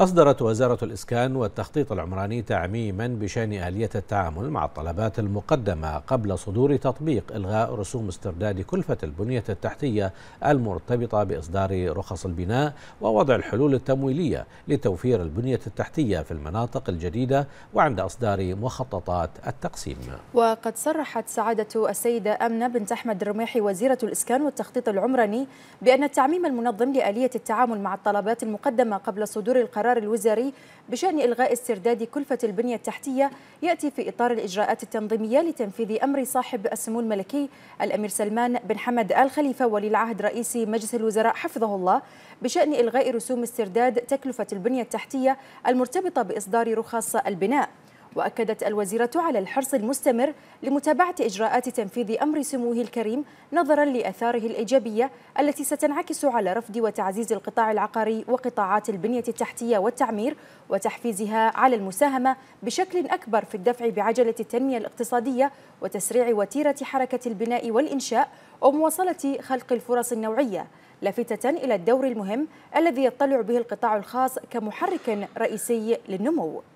أصدرت وزارة الإسكان والتخطيط العمراني تعميما بشأن آلية التعامل مع الطلبات المقدمة قبل صدور تطبيق إلغاء رسوم استرداد كلفة البنية التحتية المرتبطة بإصدار رخص البناء ووضع الحلول التمويلية لتوفير البنية التحتية في المناطق الجديدة وعند إصدار مخططات التقسيم وقد صرحت سعادة السيدة أمنة بنت أحمد الرميحي وزيرة الإسكان والتخطيط العمراني بأن التعميم المنظم لآلية التعامل مع الطلبات المقدمة قبل صدور القرار القرار الوزاري بشأن إلغاء استرداد كلفة البنية التحتية يأتي في إطار الإجراءات التنظيمية لتنفيذ أمر صاحب السمو الملكي الأمير سلمان بن حمد آل خليفة ولي العهد رئيس مجلس الوزراء حفظه الله بشأن إلغاء رسوم استرداد تكلفة البنية التحتية المرتبطة بإصدار رخص البناء وأكدت الوزيرة على الحرص المستمر لمتابعة إجراءات تنفيذ أمر سموه الكريم نظرا لأثاره الإيجابية التي ستنعكس على رفض وتعزيز القطاع العقاري وقطاعات البنية التحتية والتعمير وتحفيزها على المساهمة بشكل أكبر في الدفع بعجلة التنمية الاقتصادية وتسريع وتيرة حركة البناء والإنشاء ومواصلة خلق الفرص النوعية لافتة إلى الدور المهم الذي يطلع به القطاع الخاص كمحرك رئيسي للنمو